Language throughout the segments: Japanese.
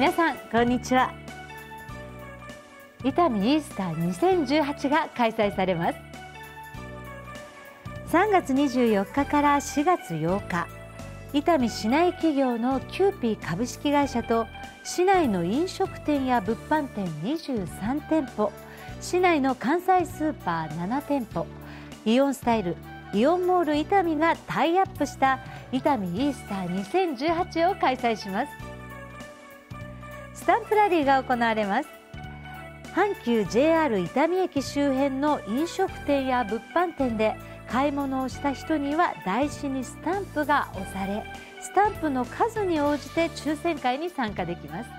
皆さんこんにちは伊丹イースター2018が開催されます3月24日から4月8日伊丹市内企業のキューピー株式会社と市内の飲食店や物販店23店舗市内の関西スーパー7店舗イオンスタイルイオンモール伊丹がタイアップした伊丹イースター2018を開催しますスタンプラリーが行われます阪急 JR 伊丹駅周辺の飲食店や物販店で買い物をした人には台紙にスタンプが押されスタンプの数に応じて抽選会に参加できます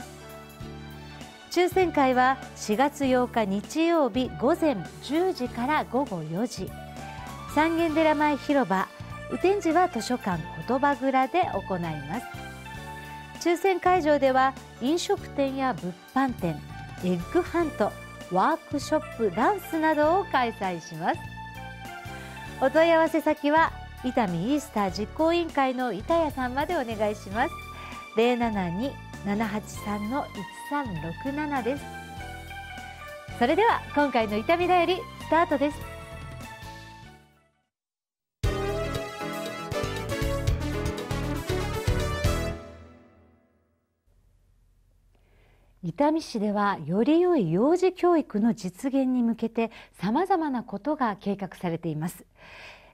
抽選会は4月8日日曜日午前10時から午後4時三軒寺前広場雨天時は図書館言葉蔵で行います抽選会場では飲食店や物販店エッグハントワークショップダンスなどを開催しますお問い合わせ先は伊丹イースター実行委員会の板谷さんまでお願いします072-783-1367ですそれでは今回の伊丹だよりスタートです伊丹市ではより良い幼児教育の実現に向けてさまざまなことが計画されています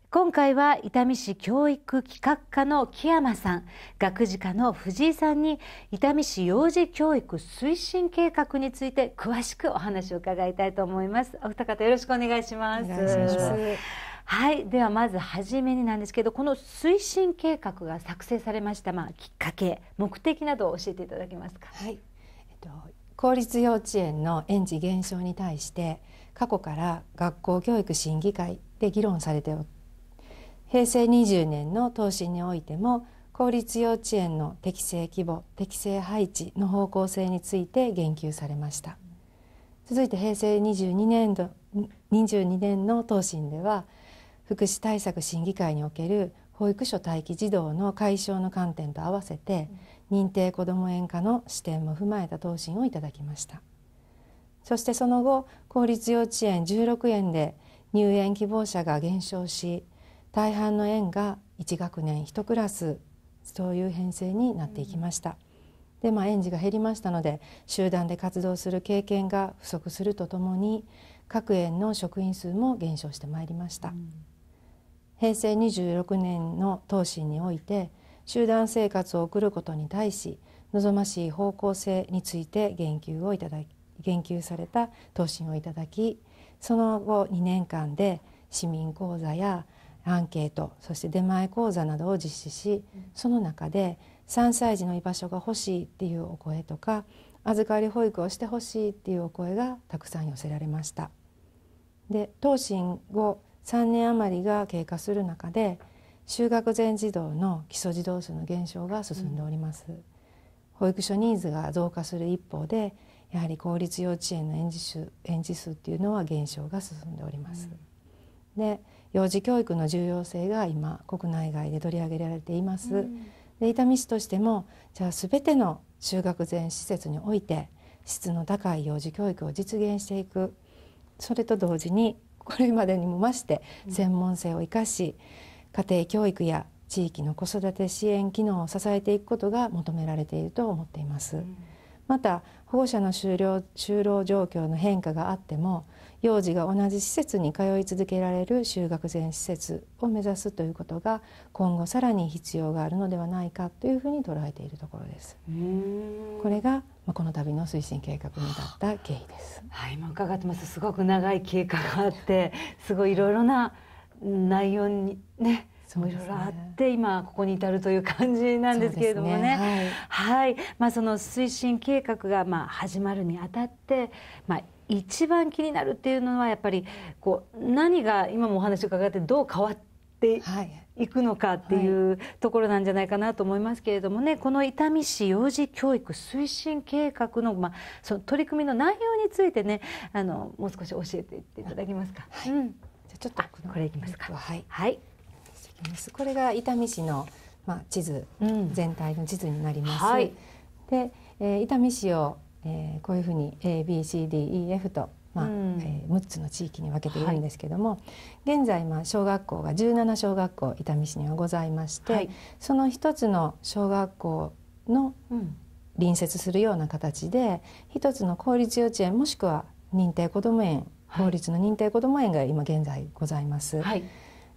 今回は伊丹市教育企画課の木山さん学事課の藤井さんに伊丹市幼児教育推進計画について詳しくお話を伺いたいと思いますお二方よろしくお願いしますお願いしますはい、ではまず初めになんですけどこの推進計画が作成されました、まあ、きっかけ目的などを教えていただけますか。はい公立幼稚園の園児減少に対して過去から学校教育審議会で議論されており平成20年の答申においても公立幼稚園の適正規模適正配置の方向性について言及されました続いて平成22年度22年の答申では福祉対策審議会における保育所待機児童の解消の観点と合わせて、認定こども園課の視点も踏まえた答申をいただきましたそしてその後公立幼稚園16園で入園希望者が減少し大半の園が1学年1クラスそういう編成になっていきました、で、まあ、園児が減りましたので集団で活動する経験が不足するとともに各園の職員数も減少してまいりました、うん、平成26年の答申において集団生活を送ることに対し望ましい方向性について言及をいただき言及された答申をいただきその後2年間で市民講座やアンケートそして出前講座などを実施しその中で3歳児の居場所が欲しいっていうお声とか預かり保育をしてほしいっていうお声がたくさん寄せられました。で答申後3年余りが経過する中で就学前児童の基礎児童数の減少が進んでおります、うん、保育所ニーズが増加する一方でやはり公立幼稚園の園児数園児数っていうのは減少が進んでおります、うん、で幼児教育の重要性が今国内外で取り上げられています、うん、で伊丹市としてもじゃあ全ての就学前施設において質の高い幼児教育を実現していくそれと同時にこれまでにも増して専門性を生かし、うん家庭教育や地域の子育て支援機能を支えていくことが求められていると思っています。うん、また保護者の就労就労状況の変化があっても幼児が同じ施設に通い続けられる就学前施設を目指すということが今後さらに必要があるのではないかというふうに捉えているところです。これがこの度の推進計画に至った経緯です。はい、今伺ってます。すごく長い経過があって、すごいいろいろな内容にねいろいろあって今ここに至るという感じなんですけれどもね、ね、はい、はい、まあ、その推進計画がまあ始まるにあたって、まあ、一番気になるっていうのはやっぱりこう何が今もお話伺ってどう変わっていくのかっていうところなんじゃないかなと思いますけれどもね、この伊丹市幼児教育推進計画の,、まあその取り組みの内容についてねあのもう少し教えていっていただけますか。はい、うんちょっとこれいきますか。はい。はい。これが伊丹市のまあ地図、うん、全体の地図になります。はい、で、えー、伊丹市を、えー、こういうふうに A B C D E F とまあ、うん、えー、6つの地域に分けているんですけども、はい、現在まあ小学校が17小学校伊丹市にはございまして、はい、その一つの小学校の隣接するような形で一つの公立幼稚園もしくは認定こども園法律の認定こども園が今現在ございます。はい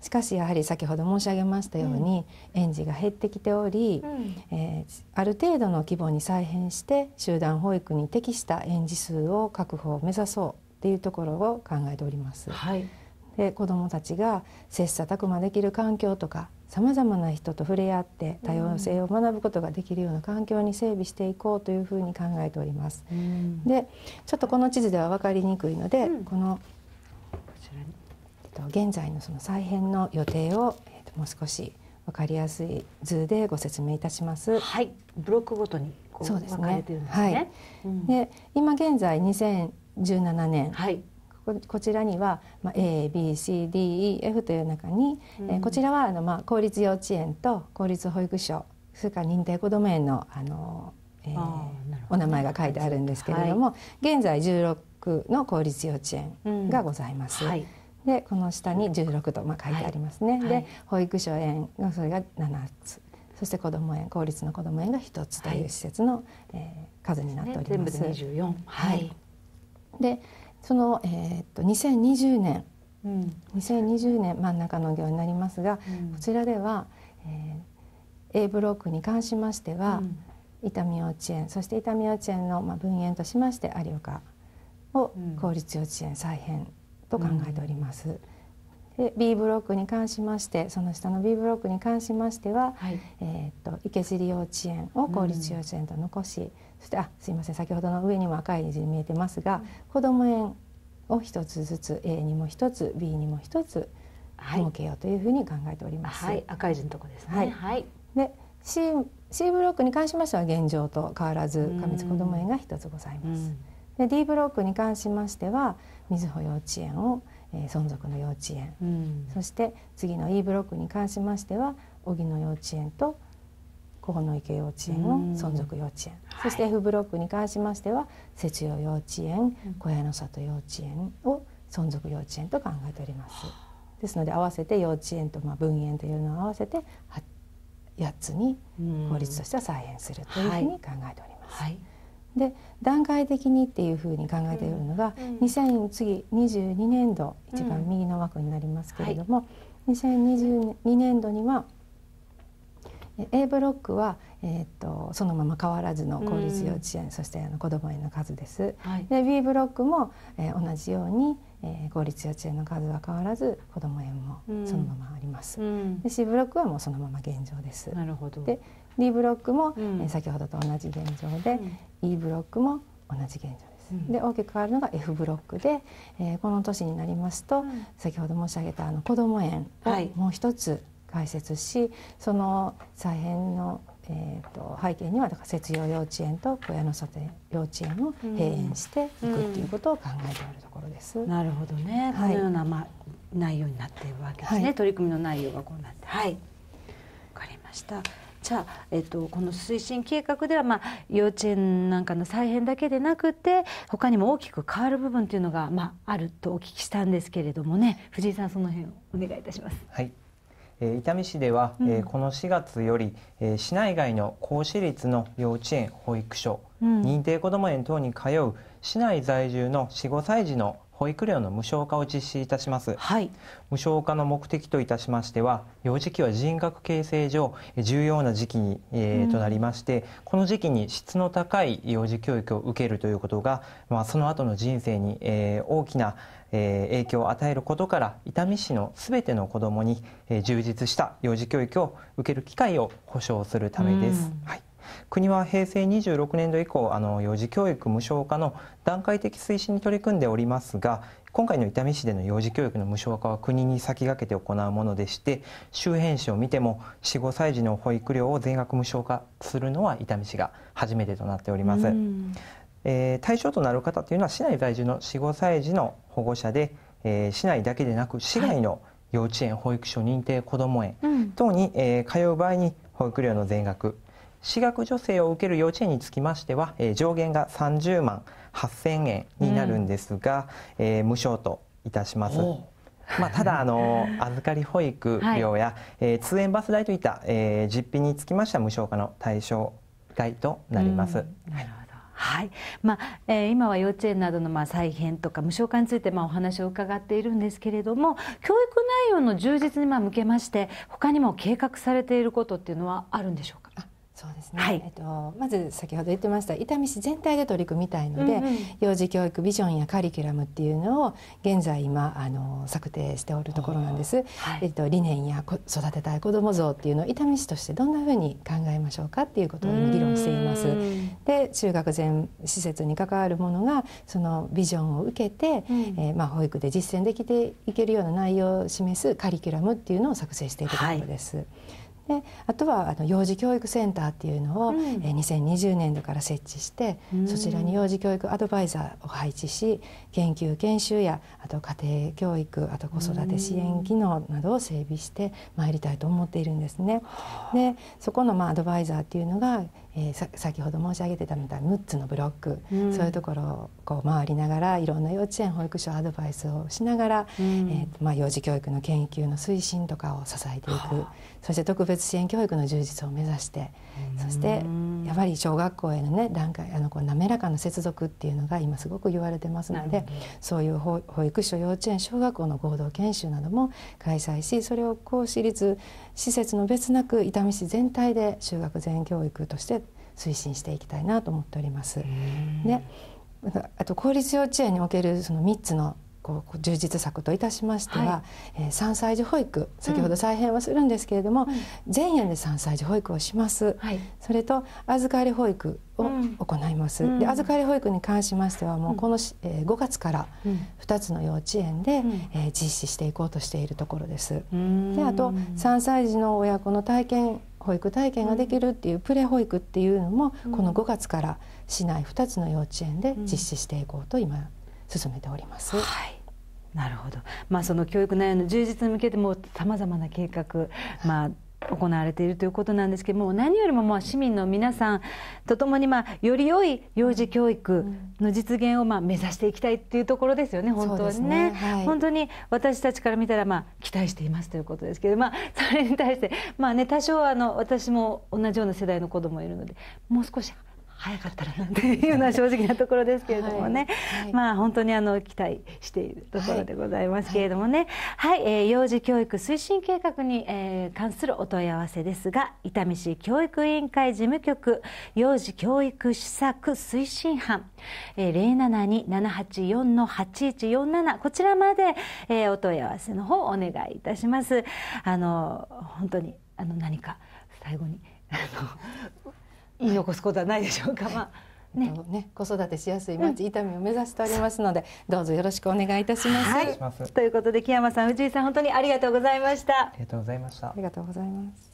しかしやはり先ほど申し上げましたように、うん、園児が減ってきており、うん、えー、ある程度の規模に再編して集団保育に適した園児数を確保を目指そうっていうところを考えております。はい、で子どもたちが切磋琢磨できる環境とかさまざまな人と触れ合って多様性を学ぶことができるような環境に整備していこうというふうに考えております。うん、でちょっとこの地図では分かりにくいので、うん、この現在のその再編の予定を、えっともう少し分かりやすい図でご説明いたします。はい、ブロックごとにこう、分かれてるんですね。はい、で今現在2017年はいこちらには、まあ、ABCDEF という中に、うん、こちらはあの、まあ、公立幼稚園と公立保育所それから認定こども園のあの、えー、お名前が書いてあるんですけれども、はい、現在16の公立幼稚園がございます。うんはい、でこの下に16と、まあ、書いてありますね、はい、で保育所園がそれが7つそして子ども園公立のこども園が1つという施設の、はい、えー、数になっております。すね、はいでその、えー、っと2020年、うん、2020年真ん中の行になりますが、うん、こちらでは、えー、A ブロックに関しましては、うん、伊丹幼稚園そして伊丹幼稚園の、まあ、分園としまして有岡を公立幼稚園再編と考えております。で B ブロックに関しましてその下の B ブロックに関しましては、はい、えー、っと池尻幼稚園を公立幼稚園と残し、そしてあすいません先ほどの上にも赤い字に見えてますが、うん、子ども園を一つずつ A にも一つ B にも一つ設けようというふうに考えております。はい、赤い字のとこですね。はい。はい、で C C ブロックに関しましては現状と変わらず上津こども園が一つございます。で D ブロックに関しましてはみずほ幼稚園を、えー、存続の幼稚園、うん、そして次の E ブロックに関しましては荻野幼稚園と河の池幼稚園を存続幼稚園、そして F ブロックに関しましては節養幼稚園小屋の里幼稚園を存続幼稚園と考えております。ですので合わせて幼稚園とまあ分園というのを合わせて8つに法律としては再編するというふうに考えております。はい、で段階的にっていうふうに考えているのが、うん、2 0 0次22年度一番右の枠になりますけれども、うんはい、2022年度には A ブロックは、えーと、そのまま変わらずの公立幼稚園、うん、そしてあの子ども園の数です。はい、で B ブロックも、えー、同じように、えー、公立幼稚園の数は変わらず子ども園もそのままあります。うん、で C ブロックはもうそのまま現状です。なるほどで D ブロックも、うん、えー、先ほどと同じ現状で、うん、E ブロックも同じ現状です。で大きく変わるのが F ブロックで、えー、この年になりますと、先ほど申し上げたあの子ども園をもう一つ、はい解説しその再編の、えーと、背景にはだから節養幼稚園と小屋の外幼稚園を閉園していくっていうことを考えておるところです。うんなるほどね、はい、このような、まあ、内容になっているわけですね、はい、取り組みの内容がこうなって。はい分かりましたじゃあ、えっと、この推進計画では、まあ、幼稚園なんかの再編だけでなくて他にも大きく変わる部分というのが、まあ、あるとお聞きしたんですけれどもね藤井さんその辺をお願いいたします。はいえ伊丹市では、うん、この4月よりえ市内外の公私立の幼稚園保育所、うん、認定こども園等に通う市内在住の45歳児の保育料の無償化を実施いたします、はい、無償化の目的といたしましては幼児期は人格形成上重要な時期に、えー、となりましてこの時期に質の高い幼児教育を受けるということが、まあ、その後の人生に、えー、大きな、え影響を与えることから伊丹市のすべての子どもに、え充実した幼児教育を受ける機会を保障するためです。はい国は平成26年度以降あの幼児教育無償化の段階的推進に取り組んでおりますが今回の伊丹市での幼児教育の無償化は国に先駆けて行うものでして周辺市を見ても45歳児の保育料を全額無償化するのは伊丹市が初めてとなっております。えー、対象となる方というのは市内在住の45歳児の保護者で、えー、市内だけでなく市外の幼稚園、はい、保育所認定こども園等に、えー、通う場合に保育料の全額私学助成を受ける幼稚園につきましては、えー、上限が30万8000円になるんですが、うん、えー、無償といたします。まあ、ただあの 預かり保育料や、はい、えー、通園バス代といった、えー、実費につきましては無償化の対象外となります。うん、はいまあえー、今は幼稚園などのまあ再編とか無償化についてまあお話を伺っているんですけれども教育内容の充実にまあ向けまして他にも計画されていることっていうのはあるんでしょうかそうですね、はい、えっと、まず先ほど言ってました伊丹市全体で取り組みたいので、うんうん、幼児教育ビジョンやカリキュラムっていうのを現在今あの策定しておるところなんです、はい、えっと、理念や育てたい子ども像っていうのを伊丹市としてどんなふうに考えましょうかっていうことを議論しています。で中学前施設に関わるものがそのビジョンを受けて、うん、えー、まあ、保育で実践できていけるような内容を示すカリキュラムっていうのを作成していくところです。はいであとはあの幼児教育センターっていうのを、うん、え2020年度から設置して、うん、そちらに幼児教育アドバイザーを配置し研究研修やあと家庭教育あと子育て支援機能などを整備してまいりたいと思っているんですね。でそこのまあアドバイザーっていうのがえー、先ほど申し上げてたみたい6つのブロック、うん、そういうところをこう回りながらいろんな幼稚園保育所アドバイスをしながら、うん、えー、まあ、幼児教育の研究の推進とかを支えていくそして特別支援教育の充実を目指して、うん、そしてやはり小学校へのね段階あのこう滑らかな接続っていうのが今すごく言われてますのでそういう保育所幼稚園小学校の合同研修なども開催しそれをこう私立施設の別なく伊丹市全体で就学前教育として推進していきたいなと思っております。であと公立幼稚園におけるその3つのこう充実策といたしましては、はい、えー、3歳児保育先ほど再編はするんですけれども、うん、全園で3歳児保育をします、はい、それと預かり保育を行います、うん、で預かり保育に関しましてはもうこの、うん、えー、5月から2つの幼稚園で、うん、えー、実施していこうとしているところです。であと3歳児の親子の体験保育体験ができるっていうプレ保育っていうのも、この5月から市内2つの幼稚園で実施していこうと今進めております。はいなるほど、まあ、その教育内容の充実に向けてもさまざまな計画、まあ、行われているということなんですけども何よりもまあ市民の皆さんとともにまあより良い幼児教育の実現をまあ目指していきたいっていうところですよね本当にね、ねはい、本当に私たちから見たらまあ期待していますということですけど、まあ、それに対してまあね多少あの私も同じような世代の子どもいるのでもう少し早かったらなんていうのは正直なところですけれどもね、はい、まあ本当にあの期待しているところでございますけれどもねはい、はい、えー、幼児教育推進計画に、えー、関するお問い合わせですが伊丹市教育委員会事務局幼児教育施策推進班、えー、072-784-8147こちらまで、えー、お問い合わせの方お願いいたします。あの本当にあの何か最後にあの言い残すことはないでしょうか。まあね、ね、子育てしやすい町伊丹を目指しておりますので、うん、どうぞよろしくお願いいたします。はい、ということで木山さん、藤井さん本当にありがとうございました。ありがとうございました。ありがとうございます。